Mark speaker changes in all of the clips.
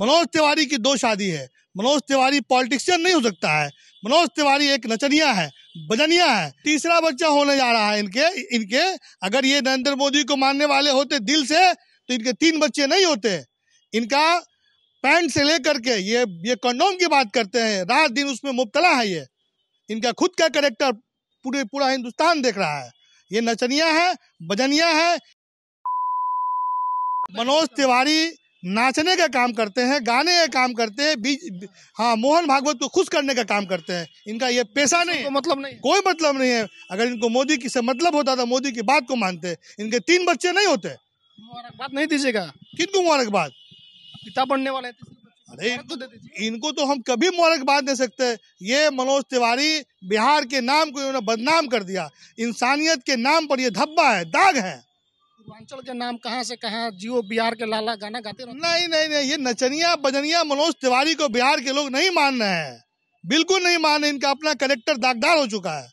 Speaker 1: मनोज तिवारी की दो शादी है मनोज तिवारी पॉलिटिशियन नहीं हो सकता है मनोज तिवारी एक नचनिया है बजनिया है तीसरा बच्चा होने जा रहा है इनके इनके अगर ये नरेंद्र मोदी को मानने वाले होते दिल से तो इनके तीन बच्चे नहीं होते इनका पैंट से लेकर के ये ये कंडोम की बात करते हैं रात दिन उसमें मुबतला है ये इनका खुद का करेक्टर पूरे पूरा हिंदुस्तान देख रहा है ये नचनिया है बजनिया है मनोज तिवारी नाचने का काम करते हैं गाने का काम करते हैं बीज हाँ मोहन भागवत को खुश करने का काम करते हैं इनका ये पैसा नहीं तो मतलब नहीं कोई मतलब नहीं है अगर इनको मोदी की से मतलब होता तो मोदी की बात को मानते इनके तीन बच्चे नहीं होते मुबारकबाद नहीं दीजिएगा किनको मुबारकबाद पिता बनने वाले अरे तो इनको तो हम कभी मुबारकबाद दे सकते ये मनोज तिवारी बिहार के नाम को इन्होंने बदनाम कर दिया इंसानियत के नाम पर ये धब्बा है दाग है
Speaker 2: पूर्वांचल के नाम कहाँ से कहाँ जियो बिहार के लाला गाना गाते रहते
Speaker 1: नहीं नहीं नहीं ये नचनिया बजनिया मनोज तिवारी को बिहार के लोग नहीं मान रहे हैं बिल्कुल नहीं मान रहे इनका अपना करेक्टर दागदार हो चुका है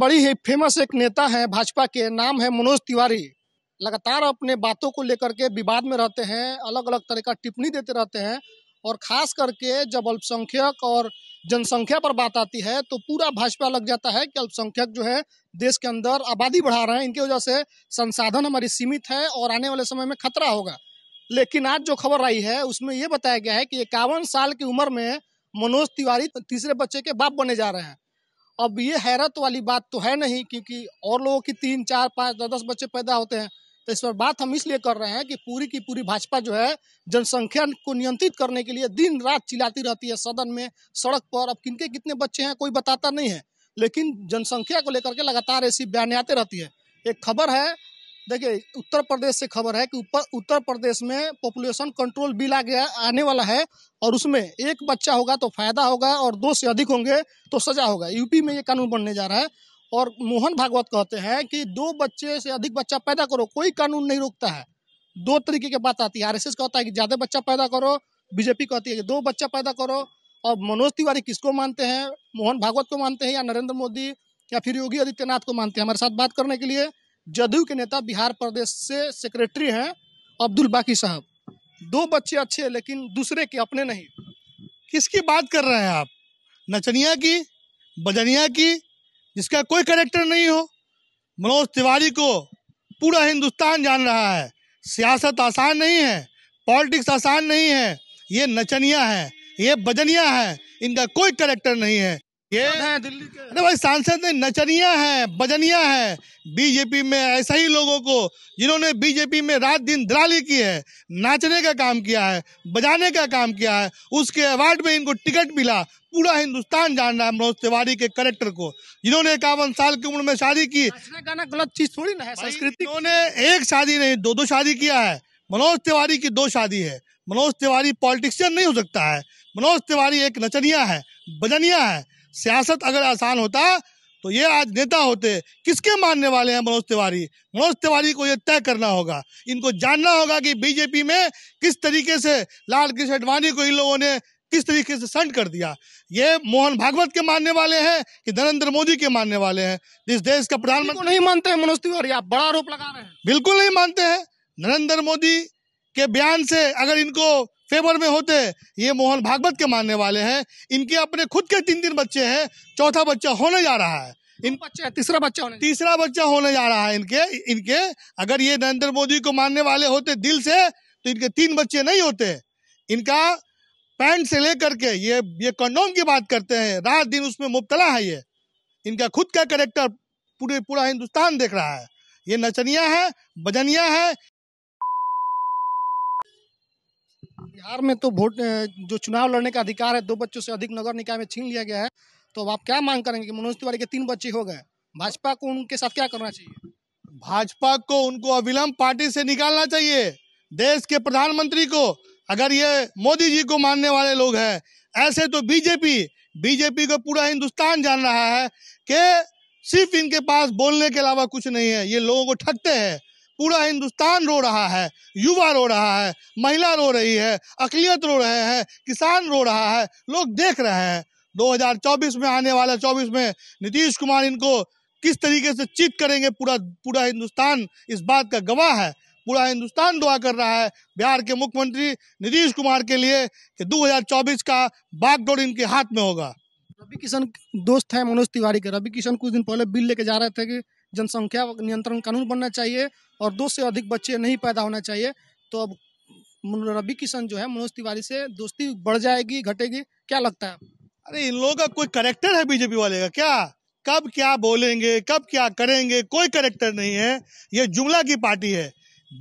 Speaker 1: बड़ी ही फेमस एक नेता है
Speaker 2: भाजपा के नाम है मनोज तिवारी लगातार अपने बातों को लेकर के विवाद में रहते हैं अलग अलग तरह का टिप्पणी देते रहते हैं और खास करके जब अल्पसंख्यक और जनसंख्या पर बात आती है तो पूरा भाजपा लग जाता है कि अल्पसंख्यक जो है देश के अंदर आबादी बढ़ा रहे हैं इनकी वजह से संसाधन हमारी सीमित है और आने वाले समय में खतरा होगा लेकिन आज जो खबर आई है उसमें यह बताया गया है कि इक्यावन साल की उम्र में मनोज तिवारी तीसरे बच्चे के बाप बने जा रहे हैं अब ये हैरत वाली बात तो है नहीं क्योंकि और लोगों की तीन चार पाँच दस बच्चे पैदा होते हैं तो इस पर बात हम इसलिए कर रहे हैं कि पूरी की पूरी भाजपा जो है जनसंख्या को नियंत्रित करने के लिए दिन रात चिल्लाती रहती है सदन में सड़क पर अब किनके कितने बच्चे हैं कोई बताता नहीं है लेकिन जनसंख्या को लेकर के लगातार ऐसी बयान आते रहती है एक खबर है देखिए उत्तर प्रदेश से खबर है कि उत्तर प्रदेश में पॉपुलेशन कंट्रोल बिल आ गया आने वाला है और उसमें एक बच्चा होगा तो फायदा होगा और दो से अधिक होंगे तो सजा होगा यूपी में ये कानून बनने जा रहा है और मोहन भागवत कहते हैं कि दो बच्चे से अधिक बच्चा पैदा करो कोई कानून नहीं रोकता है दो तरीके की बात आती है आरएसएस कहता है कि ज़्यादा बच्चा पैदा करो बीजेपी कहती है कि दो बच्चा पैदा करो और मनोज तिवारी किसको मानते हैं मोहन भागवत को मानते हैं या नरेंद्र मोदी या फिर योगी आदित्यनाथ को मानते हैं हमारे साथ बात करने के लिए जदयू के नेता बिहार प्रदेश से सेक्रेटरी हैं अब्दुल बाकी साहब
Speaker 1: दो बच्चे अच्छे हैं लेकिन दूसरे के अपने नहीं किसकी बात कर रहे हैं आप नचनिया की बजनिया की जिसका कोई करेक्टर नहीं हो मनोज तिवारी को पूरा हिंदुस्तान जान रहा है सियासत आसान नहीं है पॉलिटिक्स आसान नहीं है ये नचनिया है ये बजनिया है इनका कोई करेक्टर नहीं है ये है दिल्ली के अरे भाई सांसद ने नचनिया है बजनिया है बीजेपी में ऐसा ही लोगों को जिन्होंने बीजेपी में रात दिन दलाली की है नाचने का काम किया है बजाने का काम किया है उसके अवार्ड में इनको टिकट मिला पूरा हिंदुस्तान जान रहा है मनोज तिवारी के करेक्टर को जिन्होंने इक्यावन साल की उम्र में शादी की गाना गलत चीज थोड़ी ना है संस्कृति उन्होंने एक शादी नहीं दो दो शादी किया है मनोज तिवारी की दो शादी है मनोज तिवारी पॉलिटिशियन नहीं हो सकता है मनोज तिवारी एक नचनिया है बजनिया है सियासत अगर आसान होता तो ये आज नेता होते किसके मानने वाले हैं मनोज तिवारी मनोज तिवारी को ये तय करना होगा इनको जानना होगा कि बीजेपी में किस तरीके से लाल कृष्ण अडवाणी को इन लोगों ने किस तरीके से संट कर दिया ये मोहन भागवत के मानने वाले हैं कि नरेंद्र मोदी के मानने वाले हैं जिस देश का प्रधानमंत्री नहीं मानते हैं मनोज तिवारी आप बड़ा आरोप लगा रहे हैं बिल्कुल नहीं मानते हैं नरेंद्र मोदी के बयान से अगर इनको फेवर में होते ये मोहन भागवत के मानने वाले हैं इनके अपने खुद के तीन तीन बच्चे हैं चौथा बच्चा होने जा रहा है इन बच्चे तीसरा बच्चा होने तीसरा बच्चा होने जा रहा है इनके इनके अगर ये नरेंद्र मोदी को मानने वाले होते दिल से तो इनके तीन बच्चे नहीं होते इनका पैंट से लेकर के ये ये कंडोम की बात करते हैं रात दिन उसमें मुबतला है ये इनका खुद का करेक्टर पूरे पूरा हिंदुस्तान देख रहा है ये नचनिया है बजनिया है
Speaker 2: बिहार में तो वोट जो चुनाव लड़ने का अधिकार है दो बच्चों से अधिक नगर निकाय में छीन लिया गया है तो अब आप क्या मांग करेंगे कि मनोज तिवारी के तीन बच्चे हो गए भाजपा को उनके साथ क्या करना चाहिए
Speaker 1: भाजपा को उनको अविलंब पार्टी से निकालना चाहिए देश के प्रधानमंत्री को अगर ये मोदी जी को मानने वाले लोग हैं ऐसे तो बीजेपी बीजेपी को पूरा हिंदुस्तान जान रहा है कि सिर्फ इनके पास बोलने के अलावा कुछ नहीं है ये लोगों को ठगते हैं पूरा हिंदुस्तान रो रहा है युवा रो रहा है महिला रो रही है अकलियत रो रहे हैं किसान रो रहा है लोग देख रहे हैं 2024 में आने वाला 24 में नीतीश कुमार इनको किस तरीके से चीत करेंगे पूरा पूरा हिंदुस्तान इस बात का गवाह है पूरा हिंदुस्तान दुआ कर रहा है बिहार के मुख्यमंत्री नीतीश कुमार के लिए कि 2024 का बागडोर इनके हाथ में होगा
Speaker 2: रवि किशन दोस्त है मनोज तिवारी के रवि किशन कुछ दिन पहले बिल लेके जा रहे थे कि जनसंख्या नियंत्रण कानून बनना चाहिए और दो से अधिक बच्चे नहीं पैदा होना चाहिए तो अब
Speaker 1: रवि किशन जो है मनोज तिवारी से दोस्ती बढ़ जाएगी घटेगी क्या लगता है अरे इन लोगों का कोई करेक्टर है बीजेपी वाले का क्या कब क्या बोलेंगे कब क्या करेंगे कोई करेक्टर नहीं है ये जुमला की पार्टी है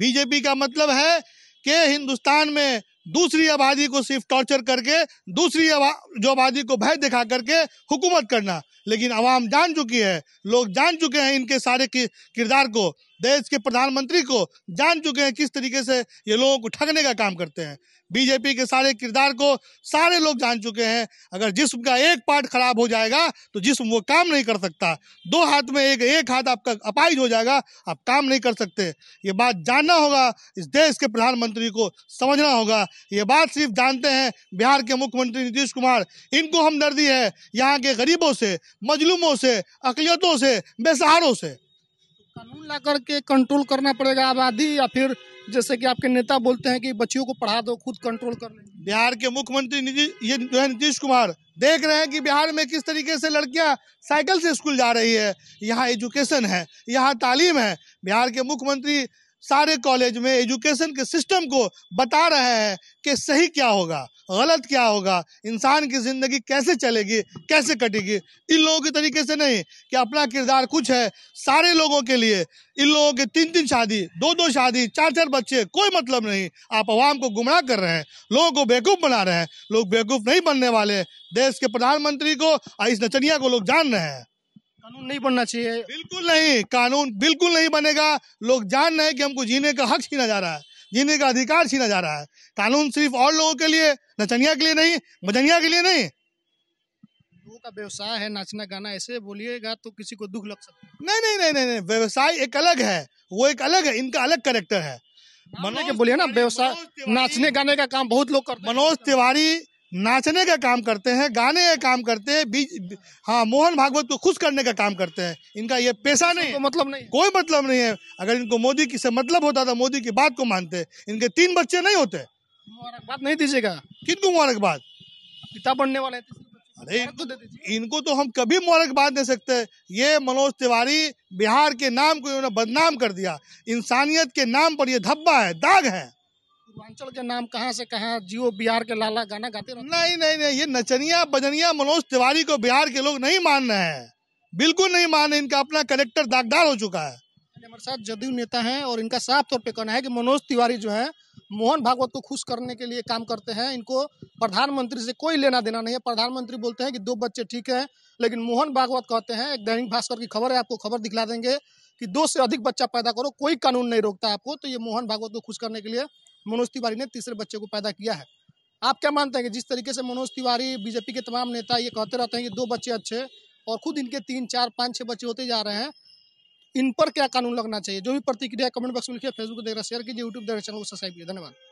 Speaker 1: बीजेपी का मतलब है कि हिंदुस्तान में दूसरी आबादी को सिर्फ टॉर्चर करके दूसरी जो आबादी को भय दिखा करके हुकूमत करना लेकिन आवाम जान चुकी है लोग जान चुके हैं इनके सारे किरदार को देश के प्रधानमंत्री को जान चुके हैं किस तरीके से ये लोगों को ठगने का काम करते हैं बीजेपी के सारे किरदार को सारे लोग जान चुके हैं अगर जिस्म का एक पार्ट खराब हो जाएगा तो जिस्म वो काम नहीं कर सकता दो हाथ में एक एक हाथ आपका अपाइज हो जाएगा आप काम नहीं कर सकते ये बात जानना होगा इस देश के प्रधानमंत्री को समझना होगा ये बात सिर्फ जानते हैं बिहार के मुख्यमंत्री नीतीश कुमार इनको हमदर्दी है यहाँ के गरीबों से मजलूमों से अकलियतों से बेसहारों से
Speaker 2: कानून ला करके कंट्रोल करना पड़ेगा आबादी या फिर जैसे कि आपके नेता बोलते हैं कि बच्चियों को पढ़ा
Speaker 1: दो खुद कंट्रोल कर ले बिहार के मुख्यमंत्री ये जो है नीतीश कुमार देख रहे हैं कि बिहार में किस तरीके से लड़कियां साइकिल से स्कूल जा रही है यहाँ एजुकेशन है यहाँ तालीम है बिहार के मुख्यमंत्री सारे कॉलेज में एजुकेशन के सिस्टम को बता रहे हैं कि सही क्या होगा गलत क्या होगा इंसान की ज़िंदगी कैसे चलेगी कैसे कटेगी इन लोगों के तरीके से नहीं कि अपना किरदार कुछ है सारे लोगों के लिए इन लोगों के तीन तीन शादी दो दो शादी चार चार बच्चे कोई मतलब नहीं आप आवाम को गुमराह कर रहे हैं लोगों को बेवकूफ़ बना रहे हैं लोग बेवकूफ़ नहीं बनने वाले देश के प्रधानमंत्री को और इस नचनिया को लोग जान रहे हैं कानून नहीं बनना चाहिए बिल्कुल नहीं कानून बिल्कुल नहीं बनेगा लोग जान रहे हैं कि हमको जीने का हक छीना जा रहा है जीने का अधिकार छीना जा रहा है कानून सिर्फ और लोगों के लिए नचनिया के लिए नहीं मजनिया के लिए नहीं
Speaker 2: का व्यवसाय है नाचना गाना ऐसे बोलिएगा तो किसी को दुख लग सकता
Speaker 1: नहीं नहीं नहीं नहीं नहीं व्यवसाय एक अलग है वो एक अलग है इनका अलग करेक्टर है मनोज बोलिए ना व्यवसाय नाचने गाने का काम बहुत लोग करते मनोज तिवारी नाचने का काम करते हैं गाने का काम करते हैं बीज हाँ मोहन भागवत को खुश करने का काम करते हैं इनका ये पैसा नहीं तो मतलब नहीं कोई मतलब नहीं है अगर इनको मोदी की से मतलब होता तो मोदी की बात को मानते इनके तीन बच्चे नहीं होते मुबारकबाद नहीं दीजिएगा किनको मुबारकबाद पिता बनने वाले अरे तो इनको तो हम कभी मुबारकबाद दे सकते ये मनोज तिवारी बिहार के नाम को इन्होंने बदनाम कर दिया इंसानियत के नाम पर ये धब्बा है दाग है
Speaker 2: पूर्वांचल के नाम कहाँ से कहाँ जियो बिहार के लाला गाना गाते रहते नहीं
Speaker 1: नहीं नहीं ये नचनिया बजनिया मनोज तिवारी को बिहार के लोग नहीं मान रहे हैं बिल्कुल नहीं मान रहे इनका अपना कलेक्टर दागदार हो चुका है
Speaker 2: हमारे साथ जदयू नेता हैं और इनका साफ तौर पे कहना है कि मनोज तिवारी जो है मोहन भागवत को खुश करने के लिए काम करते हैं इनको प्रधानमंत्री से कोई लेना देना नहीं है प्रधानमंत्री बोलते हैं कि दो बच्चे ठीक है लेकिन मोहन भागवत कहते हैं एक दैनिक भास्कर की खबर है आपको खबर दिखला देंगे कि दो से अधिक बच्चा पैदा करो कोई कानून नहीं रोकता आपको तो ये मोहन भागवत को खुश करने के लिए मनोज तिवारी ने तीसरे बच्चे को पैदा किया है आप क्या मानते हैं कि जिस तरीके से मनोज तिवारी बीजेपी के तमाम नेता ये कहते रहते हैं कि दो बच्चे अच्छे और खुद इनके तीन चार पाँच छः बच्चे होते जा रहे हैं इन पर क्या कानून लगना चाहिए जो भी प्रतिक्रिया कमेंट बॉक्स में लिखिए फेसबुक देख रहे शेयर कीजिए यूट्यूब देख रहे चैनल को सब्सक्राइब किया धन्यवाद